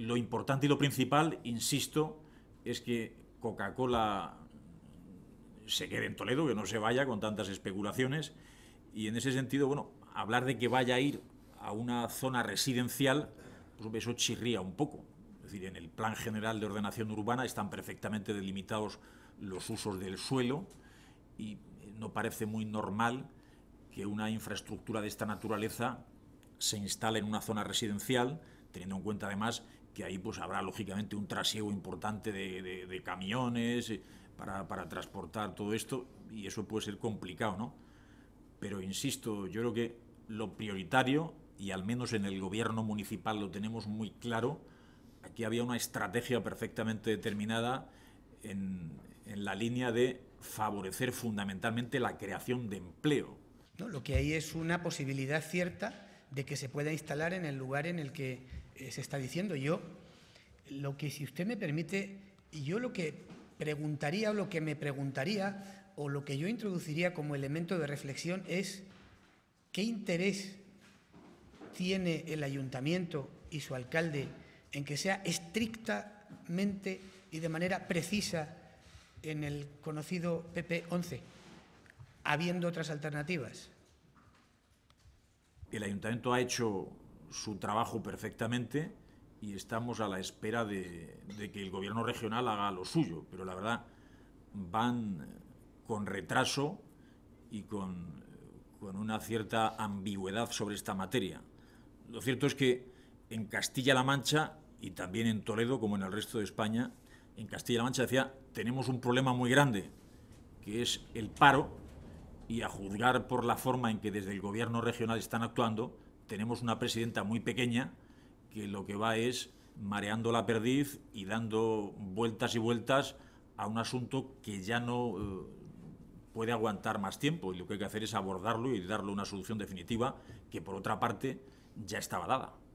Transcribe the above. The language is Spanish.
lo importante y lo principal, insisto, es que Coca-Cola se quede en Toledo, que no se vaya con tantas especulaciones. Y en ese sentido, bueno, hablar de que vaya a ir a una zona residencial, pues eso chirría un poco. Es decir, en el plan general de ordenación urbana están perfectamente delimitados los usos del suelo y eh, no parece muy normal que una infraestructura de esta naturaleza se instale en una zona residencial, teniendo en cuenta además que ahí pues habrá lógicamente un trasiego importante de, camiones eh, para, transportar todo esto y eso puede ser complicado, ¿no? Pero insisto, yo creo que lo prioritario, y al menos en el gobierno municipal lo tenemos muy claro, aquí había una estrategia perfectamente determinada en, la línea de favorecer fundamentalmente la creación de empleo. lo que hay es una posibilidad cierta de que se pueda instalar en el lugar en el que eh, se está diciendo. Yo, lo que si usted me permite, ...y yo lo que preguntaría o lo que me preguntaría o lo que yo introduciría como elemento de reflexión es qué interés tiene el ayuntamiento y su alcalde en que sea estrictamente y de manera precisa en el conocido PP11, habiendo otras alternativas. El ayuntamiento ha hecho su trabajo perfectamente y estamos a la espera de, que el gobierno regional haga lo suyo, pero la verdad van con retraso y con, con una cierta ambigüedad sobre esta materia. Lo cierto es que en Castilla-La Mancha y también en Toledo, como en el resto de España, en Castilla-La Mancha decía, tenemos un problema muy grande, que es el paro, y a juzgar por la forma en que desde el gobierno regional están actuando, tenemos una presidenta muy pequeña que lo que va es mareando la perdiz y dando vueltas y vueltas a un asunto que ya no eh, puede aguantar más tiempo y lo que hay que hacer es abordarlo y darle una solución definitiva que por otra parte ya estaba dada.